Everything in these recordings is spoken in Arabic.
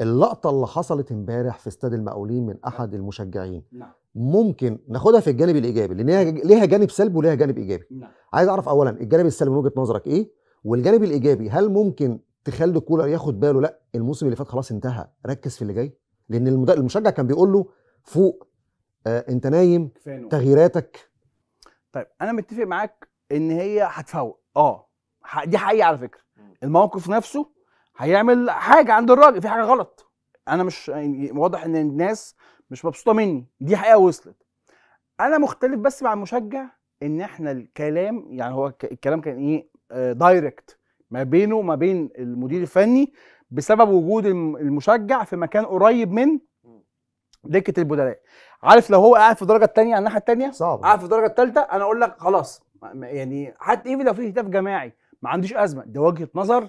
اللقطه اللي حصلت امبارح في استاد المقاولين من احد نعم. المشجعين نعم. ممكن ناخدها في الجانب الايجابي لان ليها جانب سلبي وليها جانب ايجابي نعم. عايز اعرف اولا الجانب السلبي من وجهه نظرك ايه والجانب الايجابي هل ممكن تخلي كولر ياخد باله لا الموسم اللي فات خلاص انتهى ركز في اللي جاي لان المشجع كان بيقول له فوق آه انت نايم كفانو. تغييراتك طيب انا متفق معاك ان هي هتفوق اه دي حقيقه على فكره الموقف نفسه هيعمل حاجه عند الراجل في حاجه غلط انا مش يعني واضح ان الناس مش مبسوطه مني دي حقيقه وصلت انا مختلف بس مع المشجع ان احنا الكلام يعني هو الكلام كان ايه دايركت آه، ما بينه وما بين المدير الفني بسبب وجود المشجع في مكان قريب من دكه البدلاء عارف لو هو قاعد في الدرجه الثانيه على الناحيه الثانيه صعب قاعد في الدرجه الثالثه انا اقول لك خلاص يعني حتى ايه لو في هتاف جماعي ما عنديش ازمه ده وجهه نظر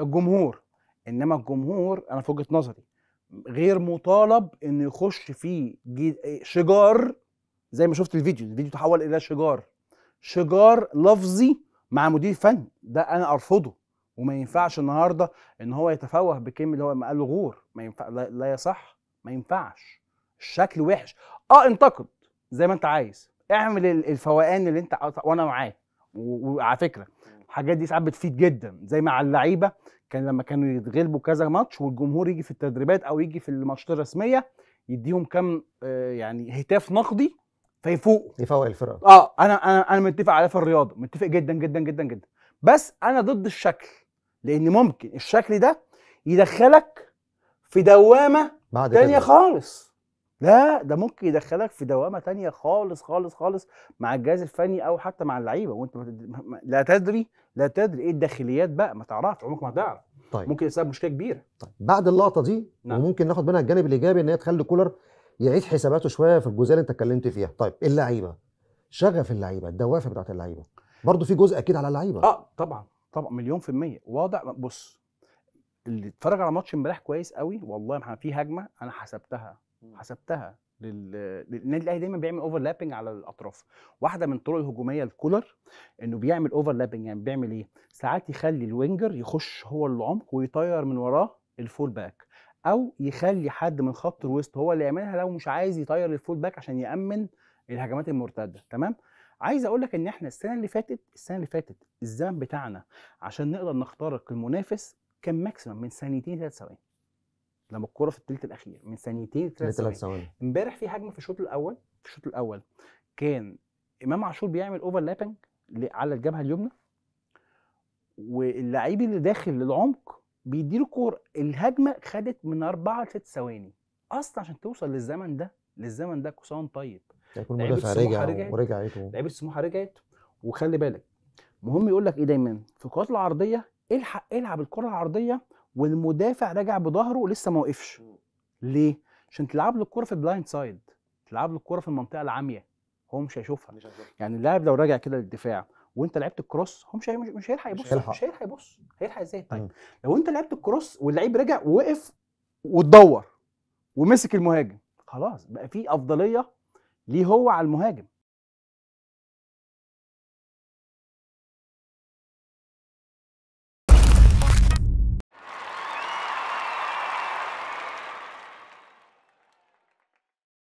الجمهور انما الجمهور انا في وجهه نظري غير مطالب انه يخش في آه، شجار زي ما شفت الفيديو الفيديو تحول الى شجار شجار لفظي مع مدير فني ده انا ارفضه وما ينفعش النهارده ان هو يتفوه بكلمه اللي هو ما قاله غور ما ينفع لا, لا يصح ما ينفعش الشكل وحش اه انتقد زي ما انت عايز اعمل الفوقان اللي انت وانا معاه وعلى فكره الحاجات دي ساعات بتفيد جدا زي مع اللعيبه كان لما كانوا يتغلبوا كذا ماتش والجمهور يجي في التدريبات او يجي في الماتشات الرسميه يديهم كم آه، يعني هتاف نقدي فيفوقوا يفوق الفرقه اه انا انا انا متفق على في الرياضه متفق جدا جدا جدا جدا بس انا ضد الشكل لان ممكن الشكل ده يدخلك في دوامه تانية خالص لا ده ممكن يدخلك في دوامه تانية خالص خالص خالص مع الجهاز الفني او حتى مع اللعيبه وانت لا تدري لا تدري ايه الداخليات بقى ما تعرفش عمرك ما هتعرف طيب ممكن يسبب مشكله كبيره طيب بعد اللقطه دي نعم. وممكن ناخد منها الجانب الايجابي ان هي تخلي كولر يعيد حساباته شويه في الجزئيه اللي انت اتكلمت فيها طيب اللعيبه شغف اللعيبه الدوافع بتاعت اللعيبه برضه في جزء اكيد على اللعيبه اه طبعا طبعا مليون في المية واضح بص اللي اتفرج على ماتش امبارح كويس قوي والله ما في هجمه انا حسبتها حسبتها للنادي الاهلي دايما بيعمل اوفرلابنج على الاطراف واحده من الطرق الهجوميه لكولر انه بيعمل اوفرلابنج يعني بيعمل ايه ساعات يخلي الوينجر يخش هو العمق ويطير من وراه الفول باك او يخلي حد من خط الوسط هو اللي يعملها لو مش عايز يطير الفول باك عشان يامن الهجمات المرتده تمام عايز اقول لك ان احنا السنه اللي فاتت السنه اللي فاتت الزمن بتاعنا عشان نقدر نخترق المنافس كان ماكسيمم من ثانيتين ثلاث ثواني لما الكوره في الثلث الاخير من ثانيتين لثلاث ثواني امبارح في هجمه في الشوط الاول في الشوط الاول كان امام عاشور بيعمل اوفرلابنج على الجبهه اليمنى واللعيب اللي داخل للعمق بيديله كوره الهجمه خدت من اربعه لست ثواني اصلا عشان توصل للزمن ده للزمن ده كوسان طيب هيكون مدافع رجع ورجعت لعيبه السموحه رجعت وخلي بالك مهم يقول لك ايه دايما في الكرات العرضيه الحق العب الكره العرضيه والمدافع راجع بظهره لسه ما وقفش ليه عشان تلعب له الكره في البلايند سايد تلعب له الكره في المنطقه العاميه هو مش هيشوفها يعني اللاعب لو راجع كده للدفاع وانت لعبت الكروس هو مش مش هيلحق يبص مش هيلحق يبص هيلحق ازاي طيب لو انت لعبت الكروس واللعيب رجع ووقف وتدور ومسك المهاجم خلاص بقى في افضليه ليه هو على المهاجم